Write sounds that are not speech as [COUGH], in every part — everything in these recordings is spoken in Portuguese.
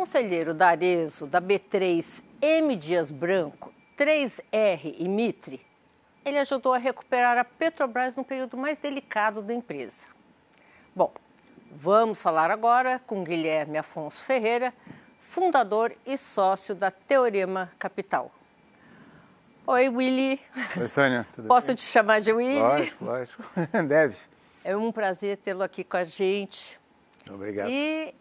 conselheiro da da B3, M. Dias Branco, 3R e Mitre, ele ajudou a recuperar a Petrobras no período mais delicado da empresa. Bom, vamos falar agora com Guilherme Afonso Ferreira, fundador e sócio da Teorema Capital. Oi, Willy. Oi, Sônia. Tudo Posso bem? te chamar de Willy? Lógico, lógico. [LAUGHS] Deve. É um prazer tê-lo aqui com a gente. Obrigado. E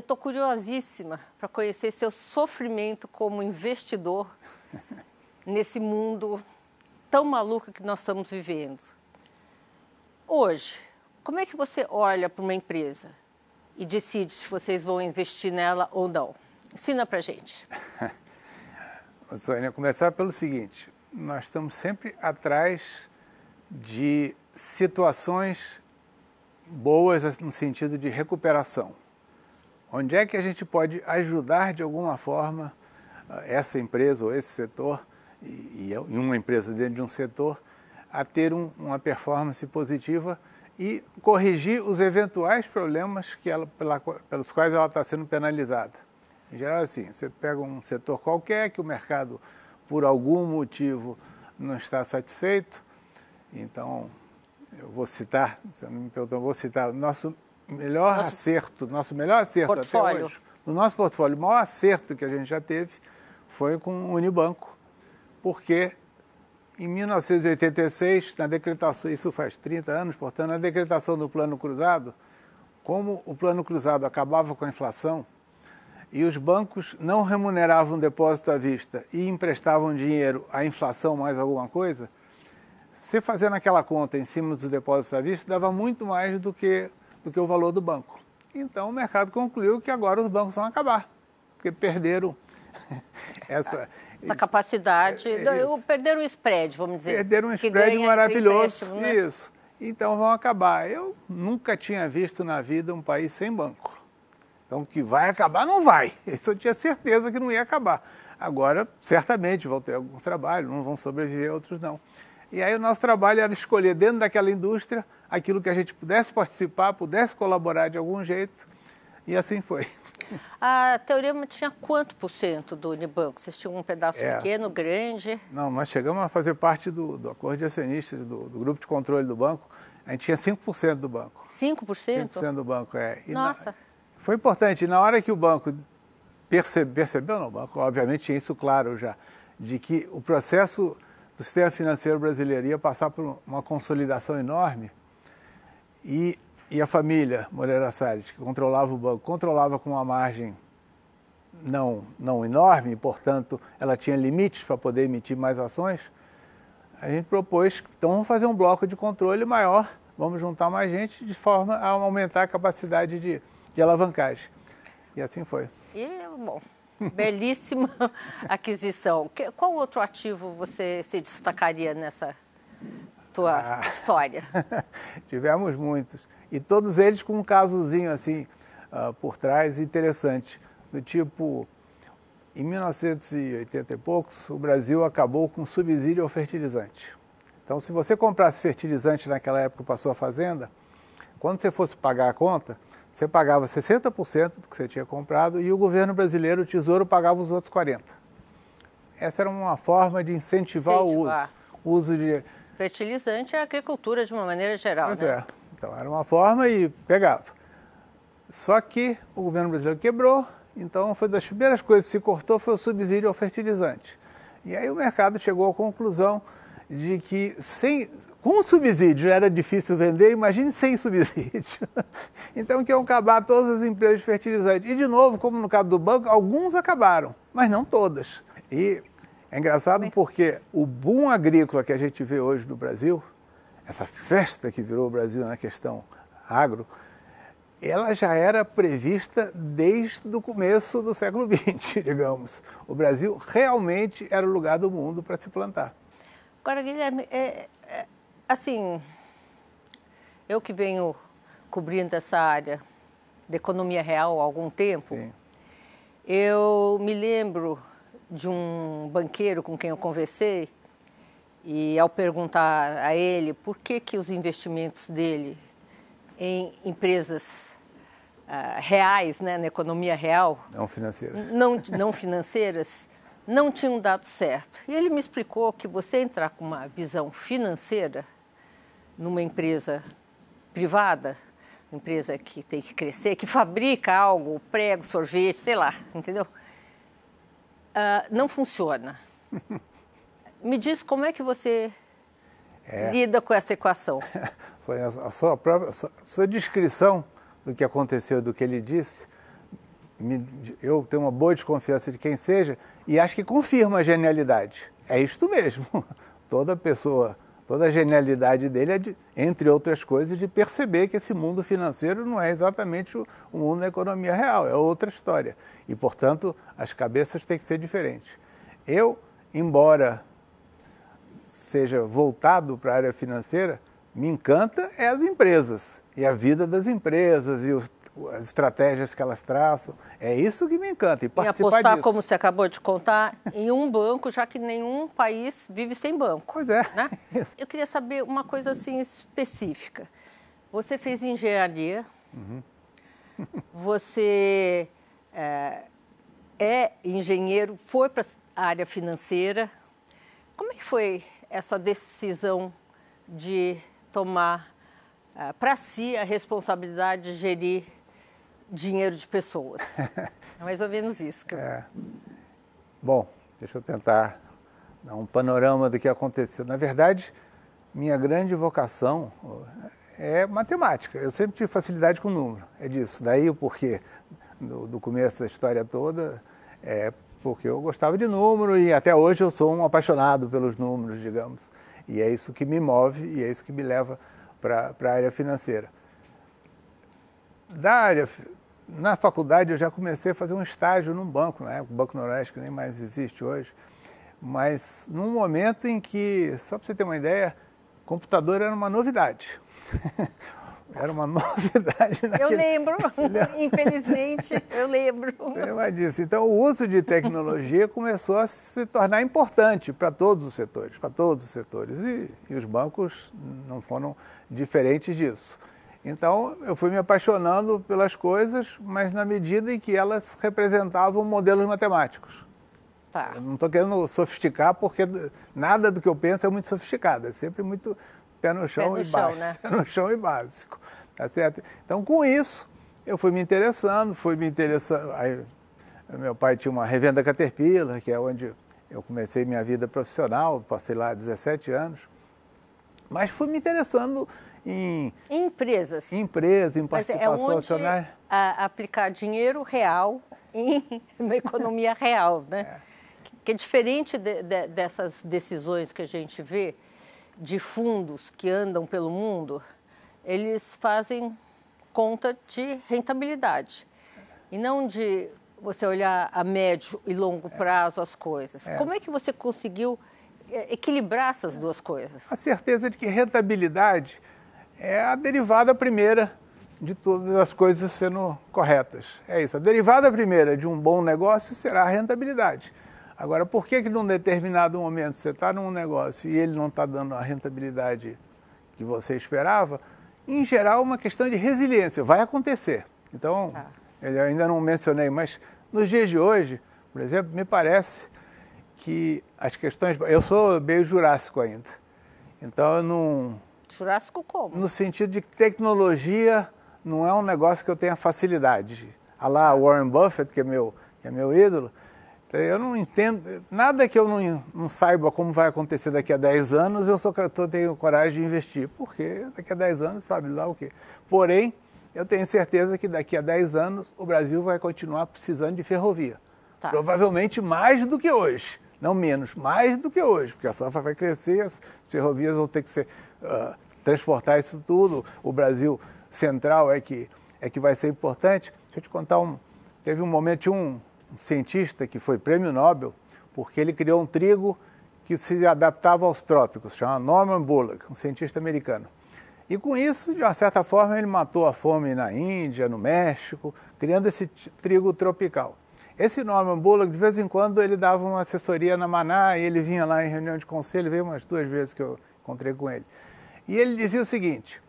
eu estou curiosíssima para conhecer seu sofrimento como investidor [LAUGHS] nesse mundo tão maluco que nós estamos vivendo. Hoje, como é que você olha para uma empresa e decide se vocês vão investir nela ou não? Ensina para gente. [LAUGHS] Sônia, começar pelo seguinte: nós estamos sempre atrás de situações boas no sentido de recuperação. Onde é que a gente pode ajudar de alguma forma ah, essa empresa ou esse setor, e, uma empresa dentro de um setor, a ter um, uma performance positiva e corrigir os eventuais problemas que ela, pela, pelos quais ela está sendo penalizada. Em geral, é assim, você pega um setor qualquer que o mercado, por algum motivo, não está satisfeito. Então, eu vou citar, você não me perguntou, vou citar nosso melhor nosso... acerto, nosso melhor acerto portfólio. até hoje, o nosso portfólio, o maior acerto que a gente já teve foi com o Unibanco, porque em 1986, na decretação, isso faz 30 anos, portanto, na decretação do Plano Cruzado, como o Plano Cruzado acabava com a inflação e os bancos não remuneravam depósito à vista e emprestavam dinheiro à inflação mais alguma coisa, você fazendo aquela conta em cima dos depósitos à vista dava muito mais do que do que o valor do banco. Então o mercado concluiu que agora os bancos vão acabar, porque perderam [LAUGHS] essa, essa capacidade, é, perderam o spread, vamos dizer. Perderam um spread maravilhoso, né? isso. Então vão acabar. Eu nunca tinha visto na vida um país sem banco. Então que vai acabar, não vai. [LAUGHS] Isso eu tinha certeza que não ia acabar. Agora, certamente, vão ter alguns trabalhos, não vão sobreviver, outros não. E aí o nosso trabalho era escolher dentro daquela indústria aquilo que a gente pudesse participar, pudesse colaborar de algum jeito. E assim foi. [LAUGHS] A Teorema tinha quanto por cento do Unibanco? Vocês tinham um pedaço é. pequeno, grande? Não, nós chegamos a fazer parte do, do acordo de acionistas, do, do, grupo de controle do banco. A gente tinha 5% do banco. 5%? 5% do banco, é. E Nossa. Na, foi importante. Na hora que o banco percebe, percebeu, não, o banco obviamente tinha isso claro já, de que o processo do sistema financeiro brasileiro ia passar por uma consolidação enorme e, e a família Moreira Salles, que controlava o banco, controlava com uma margem não, não enorme, portanto, ela tinha limites para poder emitir mais ações, a gente propôs, então vamos fazer um bloco de controle maior, vamos juntar mais gente de forma a aumentar a capacidade de, de alavancagem. E assim foi. E, bom, [LAUGHS] belíssima aquisição. Que, qual outro ativo você se destacaria nessa tua ah, história? [LAUGHS] Tivemos muitos. E todos eles com um casozinho assim uh, por trás interessante. Do tipo, em 1980 e poucos, o Brasil acabou com subsídio ao fertilizante. Então, se você comprasse fertilizante naquela época para a sua fazenda, quando você fosse pagar a conta, você pagava 60% do que você tinha comprado e o governo brasileiro, o Tesouro, pagava os outros 40%. Essa era uma forma de incentivar, incentivar. o uso, o uso de... Fertilizante e é agricultura de uma maneira geral, pois né? É. Então, era uma forma e pegava. Só que o governo brasileiro quebrou, então foi das primeiras coisas que se cortou foi o subsídio ao fertilizante. E aí o mercado chegou à conclusão de que sem, com subsídio era difícil vender, imagine sem subsídio. [LAUGHS] então que iam acabar todas as empresas de fertilizante. E de novo, como no caso do banco, alguns acabaram, mas não todas. E é engraçado porque o boom agrícola que a gente vê hoje no Brasil, essa festa que virou o Brasil na questão agro, ela já era prevista desde o começo do século XX, [LAUGHS] digamos. O Brasil realmente era o lugar do mundo para se plantar. Agora, Guilherme, é, é, assim, eu que venho cobrindo essa área de economia real há algum tempo, Sim. eu me lembro de um banqueiro com quem eu conversei e ao perguntar a ele por que, que os investimentos dele em empresas uh, reais, né, na economia real... Não financeiras. Não, não financeiras, não tinham dado certo. E ele me explicou que você entrar com uma visão financeira numa empresa privada, empresa que tem que crescer, que fabrica algo, prego, sorvete, sei lá, entendeu? Uh, não funciona. [LAUGHS] Me diz como é que você é. lida com essa equação. [LAUGHS] a, sua própria, sua descrição do que aconteceu, do que ele disse, me, eu tenho uma boa desconfiança de quem seja, e acho que confirma a genialidade. É isto mesmo. [LAUGHS] Toda pessoa, toda a genialidade dele é, de, entre outras coisas, de perceber que esse mundo financeiro não é exatamente o, o mundo da economia real, é outra história. E, portanto, as cabeças têm que ser diferentes. Eu, embora seja voltado para a área financeira, me encanta é as empresas e a vida das empresas e os as estratégias que elas traçam. É isso que me encanta. E, participar e apostar, disso. como você acabou de contar, em um banco, já que nenhum país vive sem banco. Pois é. Né? [LAUGHS] Eu queria saber uma coisa assim específica. Você fez engenharia, uhum. [LAUGHS] você é, é, engenheiro, foi para a área financeira. Como é que foi essa decisão de tomar é, para si a responsabilidade de gerir dinheiro de pessoas. [LAUGHS] é mais ou menos isso. Que eu... é. Bom, deixa eu tentar dar um panorama do que aconteceu. Na verdade, minha grande vocação eh, é matemática. Eu sempre tive facilidade com número. É disso. Daí o porquê do, do começo da história toda é porque eu gostava de número e até hoje eu sou um apaixonado pelos números, digamos. E é isso que me move e é isso que me leva para a área financeira. Da área na faculdade eu já comecei a fazer um estágio num banco, né? o Banco Noroeste, que nem mais existe hoje, mas num momento em que, só para você ter uma ideia, computador era uma novidade. [LAUGHS] era uma novidade naquele... Eu lembro, [LAUGHS] [LAUGHS] infelizmente, eu lembro. Então, o uso de tecnologia começou a se tornar importante para todos os setores, para todos os setores, e, e os bancos não foram diferentes disso. Então, eu fui me apaixonando pelas coisas, mas na medida em que elas representavam modelos matemáticos. Tá. não estou querendo sofisticar, porque nada do que eu penso é muito sofisticado, é sempre muito pé no chão pé e chão, básico. Né? [LAUGHS] Pé no chão e básico, tá certo? Então, com isso, eu fui me interessando, fui me interessando. Aí, meu pai tinha uma revenda Caterpillar, que é onde eu comecei minha vida profissional, passei lá 17 anos. Mas fui me interessando em... em empresas. Em em é participação é acionária. A, aplicar dinheiro real em [LAUGHS] uma economia real, né? É. Que, é diferente de, de, dessas decisões que a gente vê de fundos que andam pelo mundo, eles fazem conta de rentabilidade e não de você olhar a médio e longo é. prazo as coisas. É. Como é que você conseguiu é, equilibrar essas duas coisas? A certeza de que rentabilidade é a derivada primeira de todas as coisas sendo corretas. É isso. A derivada primeira de um bom negócio será a rentabilidade. Agora, por que, que num determinado momento você está num negócio e ele não está dando a rentabilidade que você esperava? Em geral, é uma questão de resiliência. Vai acontecer. Então, ah. eu ainda não mencionei, mas nos dias de hoje, por exemplo, me parece que as questões. Eu sou meio jurássico ainda. Então eu não. Jurássico como? No sentido de que tecnologia não é um negócio que eu tenha facilidade. A lá Warren Buffett, que é meu, que é meu ídolo, então, eu não entendo. Nada que eu não, não saiba como vai acontecer daqui a 10 anos, eu só eu tenho coragem de investir, porque daqui a 10 anos sabe lá o quê. Porém, eu tenho certeza que daqui a 10 anos o Brasil vai continuar precisando de ferrovia. Tá. Provavelmente mais do que hoje não menos, mais do que hoje, porque a safra vai crescer, as ferrovias vão ter que ser, uh, transportar isso tudo, o Brasil central é que, é que vai ser importante. Deixa eu te contar, um, teve um momento, tinha um cientista que foi prêmio Nobel, porque ele criou um trigo que se adaptava aos trópicos, chama Norman Bullock, um cientista americano. E com isso, de uma certa forma, ele matou a fome na Índia, no México, criando esse trigo tropical. Esse Norman Bullock, de vez em quando, ele dava uma assessoria na Maná e ele vinha lá em reunião de conselho, veio umas duas vezes que eu encontrei com ele. E ele dizia o seguinte,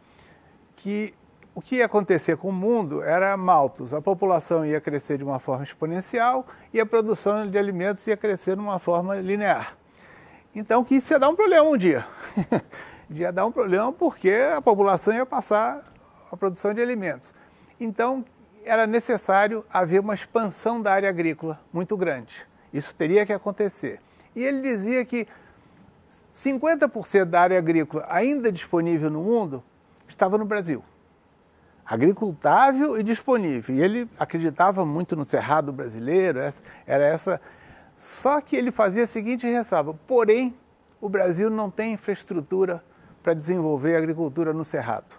que o que ia acontecer com o mundo era maltos. A população ia crescer de uma forma exponencial e a produção de alimentos ia crescer de uma forma linear. Então, que isso ia dar um problema um dia. [LAUGHS] ia dar um problema porque a população ia passar a produção de alimentos. Então, era necessário haver uma expansão da área agrícola muito grande. Isso teria que acontecer. E ele dizia que 50% da área agrícola ainda disponível no mundo estava no Brasil. Agricultável e disponível. E ele acreditava muito no cerrado brasileiro, era essa. Só que ele fazia a seguinte ressalva: porém, o Brasil não tem infraestrutura para desenvolver a agricultura no cerrado.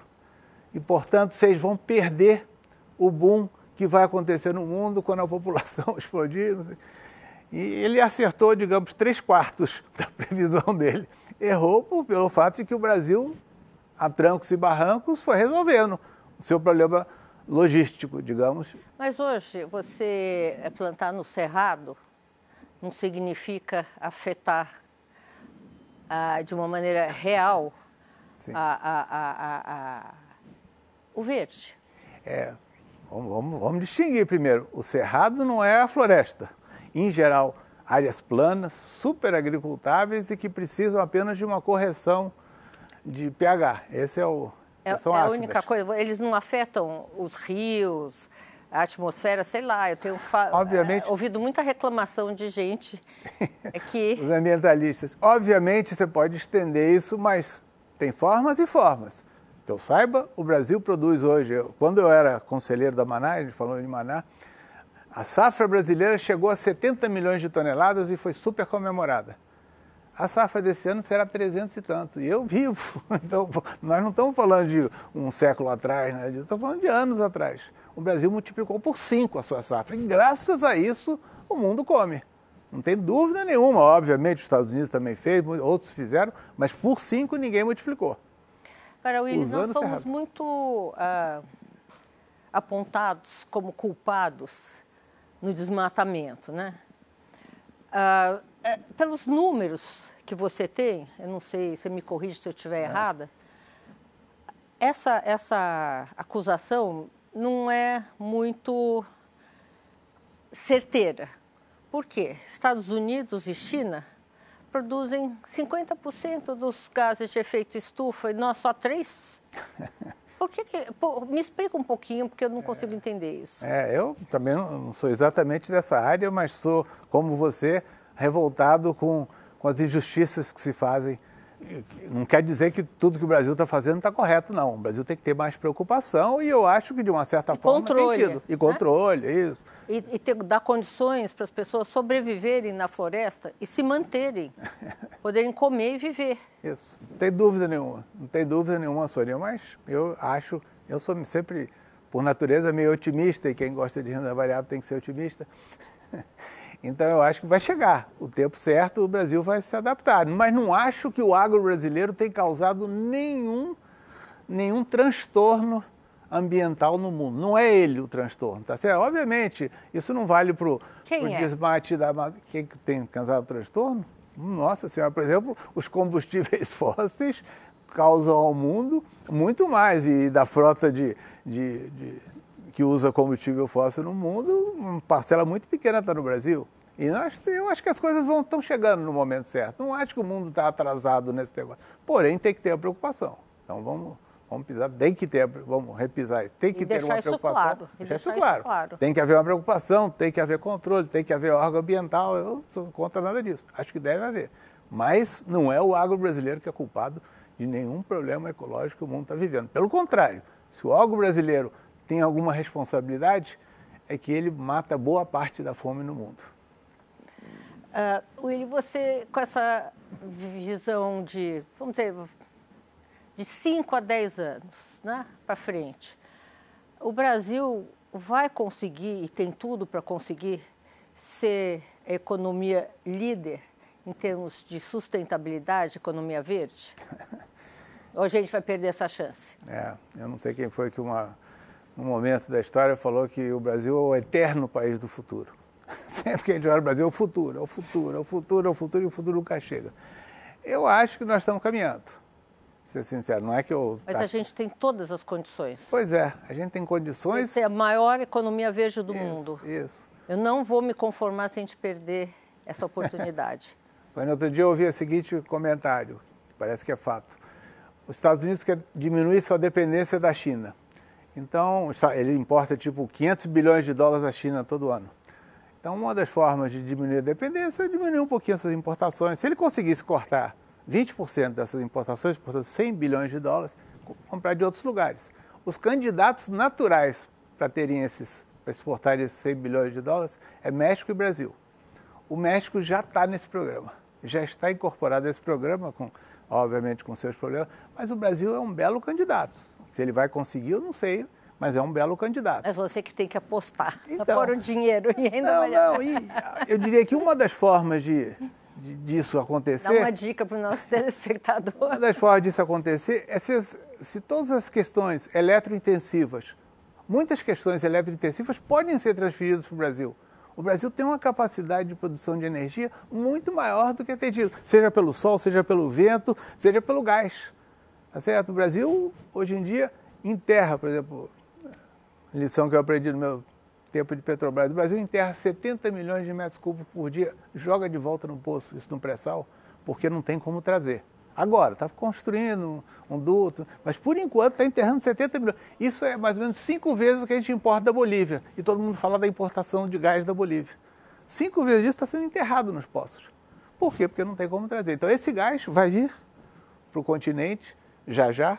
E, portanto, vocês vão perder o boom que vai acontecer no mundo quando a população [LAUGHS] explodir. E ele acertou, digamos, três quartos [LAUGHS] da previsão dele. Errou pelo fato de que o Brasil, a trancos e barrancos, foi resolvendo o seu problema logístico, digamos. Mas hoje, você é plantar no Cerrado não significa afetar ah, de uma maneira real a, a, a, o verde. É, vamos, vamos distinguir primeiro. O cerrado não é a floresta. Em geral, áreas planas, super agricultáveis e que precisam apenas de uma correção de pH. Esse é o. É, são é a única coisa. Eles não afetam os rios, a atmosfera, sei lá. Eu tenho Obviamente, é, ouvido muita reclamação de gente [LAUGHS] que. os ambientalistas. Obviamente você pode estender isso, mas tem formas e formas eu saiba, o Brasil produz hoje. quando eu era conselheiro da Maná, a gente falou de Maná, a safra brasileira chegou a 70 milhões de toneladas e foi super comemorada. A safra desse ano será 300 e tanto. E eu vivo. [LAUGHS] Então, nós não estamos falando de um século atrás, né? estamos falando de anos atrás. O Brasil multiplicou por cinco a sua safra. E graças a isso, o mundo come. Não tem dúvida nenhuma, obviamente, os Estados Unidos também fez, outros fizeram, mas por cinco ninguém multiplicou. Para Willis, nós somos muito ah, apontados como culpados no desmatamento, né? Ah, é, pelos números que você tem, eu não sei, você me corrige se eu estiver é. errada, essa, essa acusação não é muito certeira. Por quê? Estados Unidos e China produzem 50% dos gases de efeito estufa e nós só 3%? [LAUGHS] Por que, pô, me explica um pouquinho, porque eu não é. consigo entender isso. É, eu também não sou exatamente dessa área, mas sou, como você, revoltado com, com as injustiças que se fazem não quer dizer que tudo que o Brasil está fazendo está correto, não. O Brasil tem que ter mais preocupação e eu acho que, de uma certa e forma, controle, tem tido. E né? controle, isso. E, e ter, dar condições para as pessoas sobreviverem na floresta e se manterem, [LAUGHS] poderem comer e viver. Isso, não tem dúvida nenhuma. Não tem dúvida nenhuma, Sonia, mas eu acho, eu sou sempre, por natureza, meio otimista e quem gosta de renda variável tem que ser otimista. [LAUGHS] Então eu acho que vai chegar. O tempo certo o Brasil vai se adaptar. Mas não acho que o agro brasileiro tenha causado nenhum, nenhum transtorno ambiental no mundo. Não é ele o transtorno, tá certo? Obviamente, isso não vale para o é? desmate da Quem tem causado transtorno? Nossa Senhora, por exemplo, os combustíveis [LAUGHS] fósseis causam ao mundo muito mais. E da frota de, de, de que usa combustível fóssil no mundo, uma parcela muito pequena está no Brasil. E nós, eu acho que as coisas vão estão chegando no momento certo. Não acho que o mundo está atrasado nesse negócio. Porém, tem que ter a preocupação. Então vamos, vamos pisar, tem que ter, vamos repisar isso. Tem que e ter uma preocupação. Claro, deixar, isso, claro. claro. Tem que haver uma preocupação, tem que haver controle, tem que haver órgão ambiental. Eu não sou contra nada disso. Acho que deve haver. Mas não é o agro brasileiro que é culpado de nenhum problema ecológico que o mundo está vivendo. Pelo contrário, se o agro brasileiro tem alguma responsabilidade é que ele mata boa parte da fome no mundo. Uh, ah, Willy, você com essa visão de, vamos dizer, de 5 a 10 anos né, para frente, o Brasil vai conseguir e tem tudo para conseguir ser a economia líder em termos de sustentabilidade, economia verde? [LAUGHS] Ou a gente vai perder essa chance? É, eu não sei quem foi que uma num momento da história, falou que o Brasil é o eterno país do futuro. [LAUGHS] Sempre que a gente olha o Brasil, é o futuro, é o futuro, é o futuro, é o futuro, e o futuro nunca chega. Eu acho que nós estamos caminhando. Ser sincero, não é que eu. Mas tá... a gente tem todas as condições. Pois é, a gente tem condições. Isso é a maior economia verde do isso, mundo. Isso. Eu não vou me conformar sem a gente perder essa oportunidade. Mas [LAUGHS] no outro dia eu ouvi o seguinte comentário, que parece que é fato. Os Estados Unidos querem diminuir sua dependência da China. Então, ele importa tipo 500 bilhões de dólares à China todo ano. Então, uma das formas de diminuir a dependência é diminuir um pouquinho essas importações. Se ele conseguisse cortar 20% dessas importações, portanto 100 bilhões de dólares, comprar de outros lugares. Os candidatos naturais para terem esses, para exportarem esses 100 bilhões de dólares é México e Brasil. O México já está nesse programa, já está incorporado a esse programa, com, obviamente com seus problemas, mas o Brasil é um belo candidato se ele vai conseguir, eu não sei, mas é um belo candidato. Mas você que tem que apostar, então, o dinheiro e ainda não, Não, e eu diria que uma das formas de, de disso acontecer... Dá uma dica para o nosso telespectador. Uma das formas disso acontecer é se, se todas as questões eletrointensivas, muitas questões eletrointensivas podem ser transferidas para o Brasil. O Brasil tem uma capacidade de produção de energia muito maior do que é tido, seja pelo sol, seja pelo vento, seja pelo gás. Tá certo? O Brasil, hoje em dia, enterra, por exemplo, é, lição que eu aprendi no meu tempo de Petrobras, o Brasil enterra 70 milhões de metros cúbicos por dia, joga de volta no poço, isso no pré-sal, porque não tem como trazer. Agora, está construindo um duto, mas por enquanto está enterrando 70 milhões. Isso é mais ou menos cinco vezes o que a gente importa da Bolívia. E todo mundo fala da importação de gás da Bolívia. Cinco vezes isso está sendo enterrado nos poços. Por quê? Porque não tem como trazer. Então esse gás vai vir para o continente já já,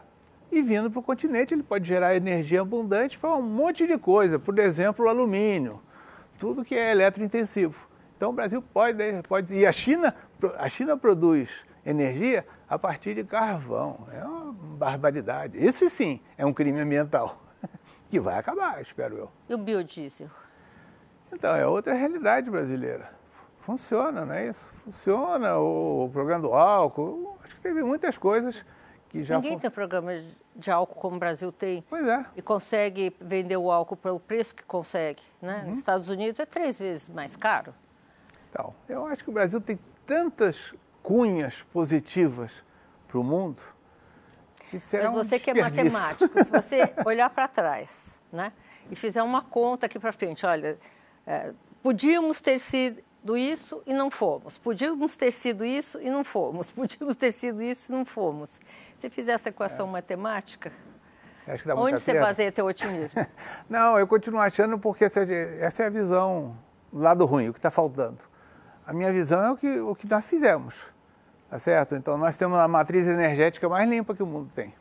e vindo para o continente ele pode gerar energia abundante para um monte de coisa, por exemplo, o alumínio, tudo que é eletrointensivo. Então o Brasil pode, né, pode e a China, a China produz energia a partir de carvão. É uma barbaridade. Isso sim é um crime ambiental [LAUGHS] que vai acabar, espero eu. E o biodiesel? Então, é outra realidade brasileira. Funciona, não é isso? Funciona o programa do álcool. Acho que teve muitas coisas que já Ninguém tem programa de álcool como o Brasil tem. Pois é. E consegue vender o álcool pelo preço que consegue. Né? Uhum. Nos Estados Unidos é três vezes mais caro. Então, eu acho que o Brasil tem tantas cunhas positivas para o mundo. Que será Mas você um que é matemático, se você [LAUGHS] olhar para trás né? e fizer uma conta aqui para frente, olha, é, podíamos ter sido do isso e não fomos. Podíamos ter sido isso e não fomos. [LAUGHS] Podíamos ter sido isso e não fomos. Se fizer essa equação é. matemática, onde você baseia teu [LAUGHS] otimismo? não, eu continuo achando porque essa, é essa é a visão do lado ruim, o que está faltando. A minha visão é o que, o que nós fizemos, tá certo? Então nós temos a matriz energética mais limpa que o mundo tem.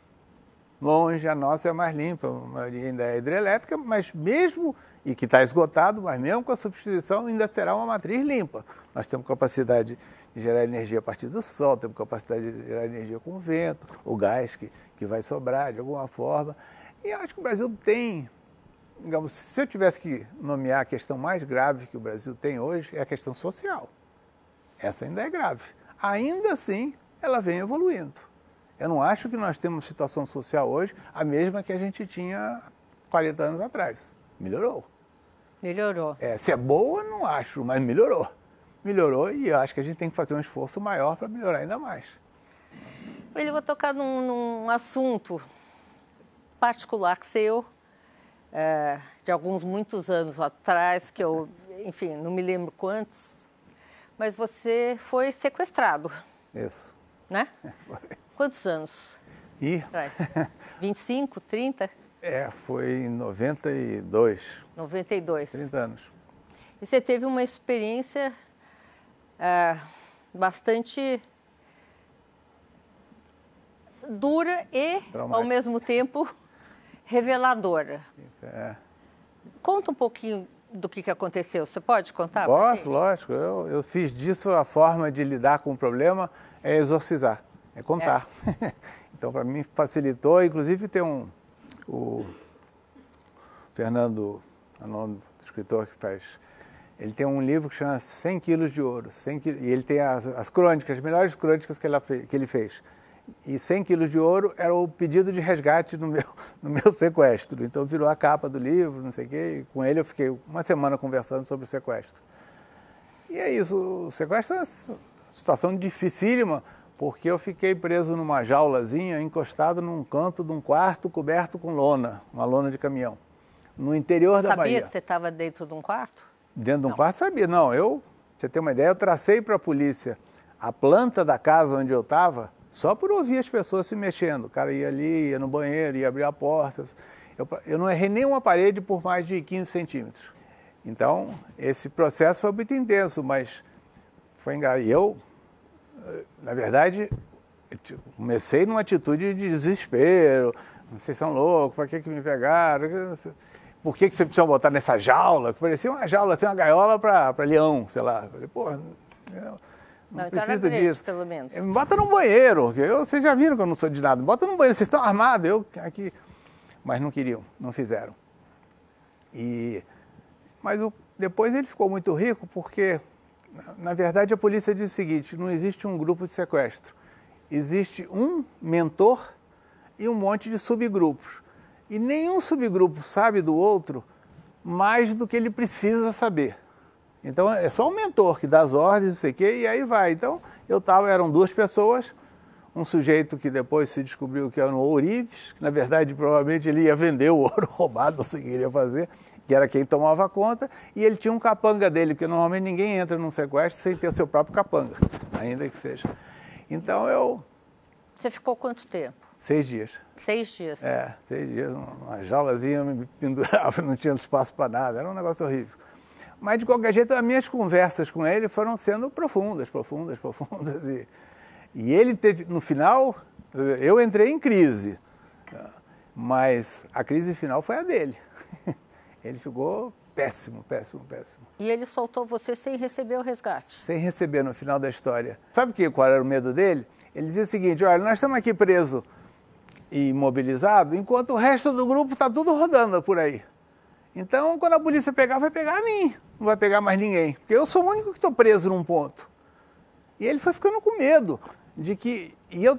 Longe, a nossa é mais limpa, a maioria ainda é hidrelétrica, mas mesmo e que está esgotado, mas mesmo com a substituição ainda será uma matriz limpa. Nós temos capacidade de gerar energia a partir do sol, temos capacidade de gerar energia com o vento, o gás que, que vai sobrar de alguma forma. E acho que o Brasil tem, digamos, se eu tivesse que nomear a questão mais grave que o Brasil tem hoje, é a questão social. Essa ainda é grave. Ainda assim, ela vem evoluindo. Eu não acho que nós temos situação social hoje a mesma que a gente tinha 40 anos atrás melhorou. Melhorou. É, se é boa, não acho, mas melhorou. Melhorou e acho que a gente tem que fazer um esforço maior para melhorar ainda mais. Ele vai tocar num, num, assunto particular seu, é, de alguns muitos anos atrás, que eu, enfim, não me lembro quantos, mas você foi sequestrado. Isso. Né? É, quantos anos? [LAUGHS] E? Atrás? 25, 30? É, foi em 92. 92. 30 anos. E você teve uma experiência é, bastante dura e, Traumática. ao mesmo tempo, reveladora. É. Conta um pouquinho do que, aconteceu. Você pode contar? Posso, lógico. Eu, eu fiz disso a forma de lidar com o problema é exorcizar, é contar. É. [LAUGHS] então, para mim, facilitou. Inclusive, ter um o Fernando, é o nome do escritor que faz, ele tem um livro que chama 100 quilos de ouro. 100 quilos, e ele tem as, as crônicas, as melhores crônicas que, que ele fez e 100 quilos de ouro era o pedido de resgate no meu, no [LAUGHS] meu sequestro. Então virou a capa do livro, não sei o quê. E com ele eu fiquei uma semana conversando sobre o sequestro. E é isso, o sequestro é uma situação dificílima, porque eu fiquei preso numa jaulazinha, encostado num canto de um quarto coberto com lona, uma lona de caminhão, no interior da sabia Bahia. Sabia que você estava dentro de um quarto? Dentro de um não. quarto sabia, não. Eu, você tem uma ideia, eu tracei para a polícia a planta da casa onde eu estava só por ouvir as pessoas se mexendo. O cara ia ali, ia no banheiro, ia abrir a porta. Eu, eu não errei nenhuma parede por mais de 15 centímetros. Então, esse processo foi muito intenso, mas foi engraçado. E eu na verdade, comecei numa atitude de desespero. Vocês são loucos, para que, que me pegaram? Por que, que vocês precisam botar nessa jaula? Que parecia uma jaula, assim, uma gaiola para leão, sei lá. falei, porra, não, não então preciso disso. pelo menos. É, bota no banheiro, eu, vocês já viram que eu não sou de nada. Bota no banheiro, vocês estão armados, eu aqui. Mas não queriam, não fizeram. E, mas o, depois ele ficou muito rico porque na verdade, a polícia diz o seguinte: não existe um grupo de sequestro. Existe um mentor e um monte de subgrupos. E nenhum subgrupo sabe do outro mais do que ele precisa saber. Então é só o mentor que dá as ordens, não sei o quê, e aí vai. Então eu tava eram duas pessoas, um sujeito que depois se descobriu que era um ourives, que na verdade provavelmente ele ia vender o ouro [LAUGHS] roubado, não sei o que ele ia fazer, que era quem tomava conta, e ele tinha um capanga dele, porque normalmente ninguém entra num sequestro sem ter o seu próprio capanga, ainda que seja. Então eu. Você ficou quanto tempo? Seis dias. Seis dias? É, seis dias. Uma jaulazinha me pendurava, [LAUGHS] não tinha espaço para nada, era um negócio horrível. Mas de qualquer jeito, as minhas conversas com ele foram sendo profundas, profundas, [LAUGHS] profundas. E e ele teve, no final, eu entrei em crise, mas a crise final foi a dele. [LAUGHS] Ele ficou péssimo, péssimo, péssimo. E ele soltou você sem receber o resgate? Sem receber, no final da história. Sabe que, qual era o medo dele? Ele dizia o seguinte: olha, nós estamos aqui preso e imobilizado, enquanto o resto do grupo está tudo rodando por aí. Então, quando a polícia pegar, vai pegar a mim, não vai pegar mais ninguém, porque eu sou o único que estou preso num ponto. E ele foi ficando com medo de que. E eu,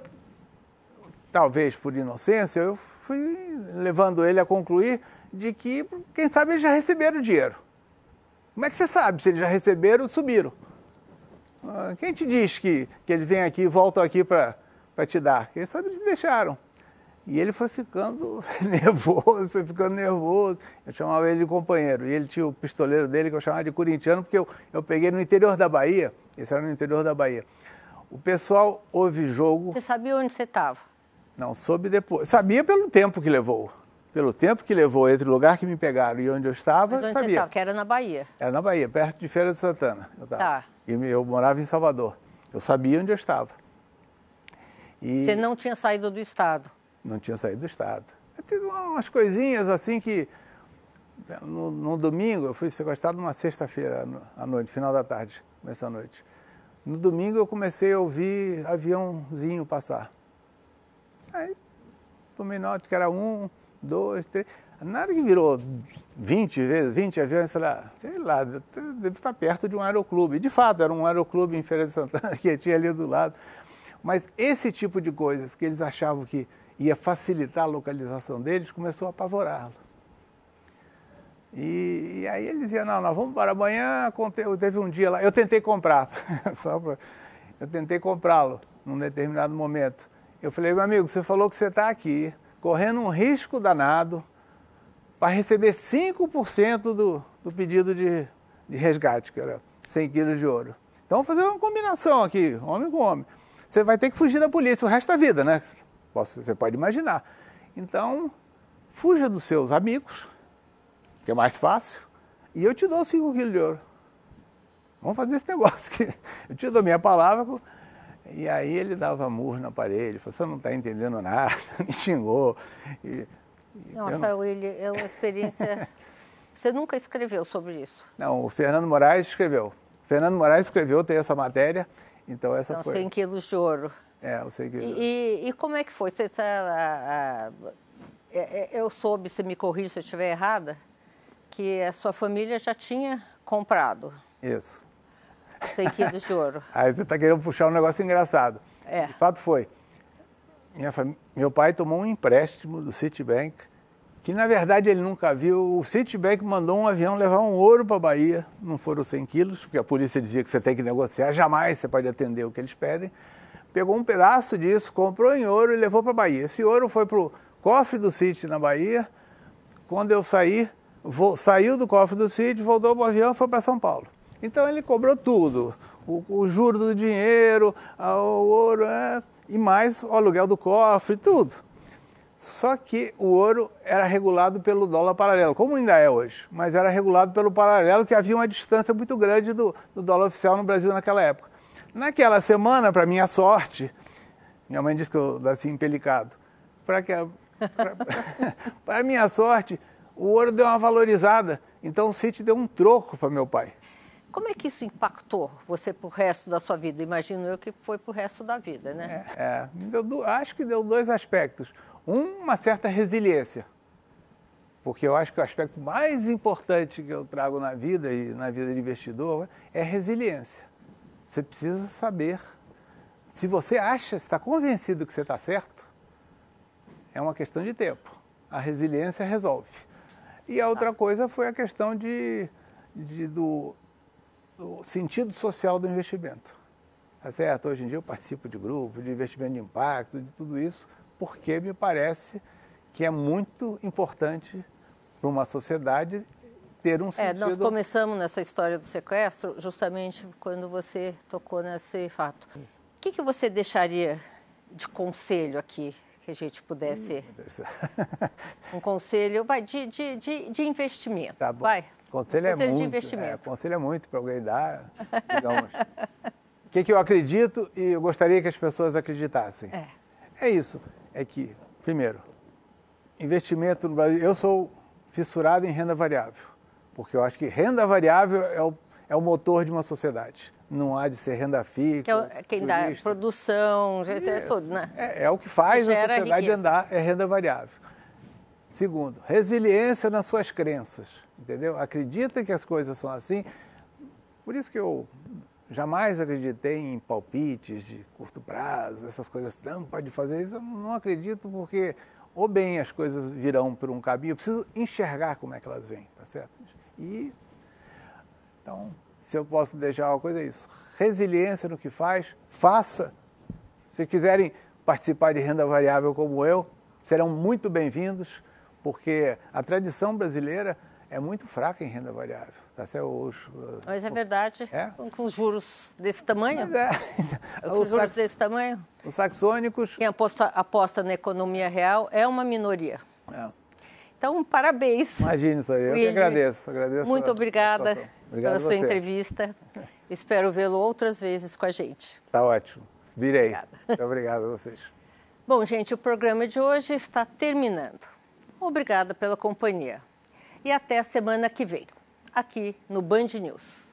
talvez por inocência, eu fui levando ele a concluir de que, quem sabe, eles já receberam o dinheiro. Como é que você sabe se eles já receberam ou subiram? Ah, quem te diz que, que eles vêm aqui e voltam aqui para te dar? Quem sabe eles deixaram. E ele foi ficando [LAUGHS] nervoso, foi ficando nervoso. Eu chamava ele de companheiro. E ele tinha o pistoleiro dele, que eu chamava de corintiano, porque eu, eu peguei no interior da Bahia. Esse era no interior da Bahia. O pessoal ouve jogo. Você sabia onde você estava? Não, soube depois. Sabia pelo tempo que levou. Pelo tempo que levou entre o lugar que me pegaram e onde eu estava, Mas onde sabia. Você tava? Que era na Bahia. Era na Bahia, perto de Feira de Santana. Eu tava. Tá. E eu morava em Salvador. Eu sabia onde eu estava. E... Você não tinha saído do estado? Não tinha saído do estado. Tem umas coisinhas assim que no, no, domingo, eu fui sequestrado numa sexta-feira à noite, final da tarde, começo noite. No domingo eu comecei a ouvir aviãozinho passar. Aí tomei nota que era um, dois, três. Na hora que virou 20 vezes, 20 aviões, eu falei, ah, sei lá, deve estar perto de um aeroclube. de fato, era um aeroclube em Feira de Santana [LAUGHS] que tinha ali do lado. Mas esse tipo de coisas que eles achavam que ia facilitar a localização deles começou a apavorá-los. E, e, aí ele dizia, não, nós vamos para amanhã, teve um dia lá, eu tentei comprar, [LAUGHS] só pra, eu tentei comprá-lo num determinado momento. Eu falei, meu amigo, você falou que você está aqui, correndo um risco danado, para receber 5% do, do pedido de, de resgate, que era 100 quilos de ouro. Então vamos fazer uma combinação aqui, homem com homem. Você vai ter que fugir da polícia o resto da vida, né? Você pode imaginar. Então, fuja dos seus amigos, que é mais fácil, e eu te dou 5 quilos de ouro. Vamos fazer esse [LAUGHS] negócio que eu te dou minha palavra. E aí ele dava murro na parede, falou, você não está entendendo nada, [LAUGHS] me xingou. E, e Nossa, não... Willy, é uma experiência... [LAUGHS] você nunca escreveu sobre isso? Não, o Fernando Moraes escreveu. O Fernando Moraes escreveu, tem essa matéria, então essa então, foi... 100 quilos de ouro. É, eu sei que... E, e, e como é que foi? Você tá, a, a... É, é, eu soube, você me corrige se eu estiver errada, que a sua família já tinha comprado. Isso. 100 quilos de ouro. [LAUGHS] Aí você está querendo puxar um negócio engraçado. É. De fato foi. Fam... Meu pai tomou um empréstimo do Citibank, que na verdade ele nunca viu. O Citibank mandou um avião levar um ouro para a Bahia, não foram 100 quilos, porque a polícia dizia que você tem que negociar, jamais você pode atender o que eles pedem. Pegou um pedaço disso, comprou em ouro e levou para a Bahia. Esse ouro foi para o cofre do City na Bahia. Quando eu saí, saiu do cofre do CID, voltou para o avião e foi para São Paulo. Então ele cobrou tudo, o, o juro do dinheiro, o ouro é, e mais o aluguel do cofre, tudo. Só que o ouro era regulado pelo dólar paralelo, como ainda é hoje, mas era regulado pelo paralelo, que havia uma distância muito grande do, do dólar oficial no Brasil naquela época. Naquela semana, para minha sorte, minha mãe disse que eu nasci empelicado. Para [LAUGHS] minha sorte, o ouro deu uma valorizada. Então o City deu um troco para meu pai. Como é que isso impactou você para o resto da sua vida? Imagino eu que foi para o resto da vida, né? É, é deu, acho que deu dois aspectos. Um, uma certa resiliência, porque eu acho que o aspecto mais importante que eu trago na vida e na vida de investidor é resiliência. Você precisa saber. Se você acha, está convencido que você está certo, é uma questão de tempo. A resiliência resolve. E a outra tá. coisa foi a questão de, de do, do, sentido social do investimento. Tá certo? Hoje em dia eu participo de grupos, de investimento de impacto, de tudo isso, porque me parece que é muito importante para uma sociedade ter um sentido. É, nós começamos nessa história do sequestro justamente quando você tocou nesse fato. O que, que você deixaria de conselho aqui que a gente pudesse. Hum. [LAUGHS] um conselho vai, de, de, de, de investimento. Tá bom. Vai. Conselho, é conselho é muito, de investimento. É, conselho é muito para alguém dar. O que, que eu acredito e eu gostaria que as pessoas acreditassem? É. É isso. É que, primeiro, investimento no Brasil. Eu sou fissurado em renda variável, porque eu acho que renda variável é o, é o motor de uma sociedade não há de ser renda fixa. É quem turista. dá produção, já é tudo, né? É, é o que faz a sociedade riqueza. andar, é renda variável. Segundo, resiliência nas suas crenças, entendeu? Acredita que as coisas são assim. Por isso que eu jamais acreditei em palpites de curto prazo, essas coisas, não, pode fazer isso, eu não acredito porque ou bem as coisas virão por um caminho, eu preciso enxergar como é que elas vêm, tá certo? E então se eu posso deixar uma coisa, é isso. Resiliência no que faz, faça. Se quiserem participar de renda variável como eu, serão muito bem-vindos, porque a tradição brasileira é muito fraca em renda variável. Tá Hoje, uh, Mas é verdade, é? com juros desse tamanho? Mas é. [LAUGHS] Então, com os juros sax... desse tamanho? Os saxônicos... Quem aposta, aposta na economia real é uma minoria. É. Então, parabéns. Imagine isso aí, eu que agradeço. agradeço muito obrigada. Obrigado pela sua entrevista. Espero vê-lo outras vezes com a gente. Está ótimo. Virei. Obrigada. Muito obrigado a vocês. [LAUGHS] Bom, gente, o programa de hoje está terminando. Obrigada pela companhia. E até a semana que vem, aqui no Band News.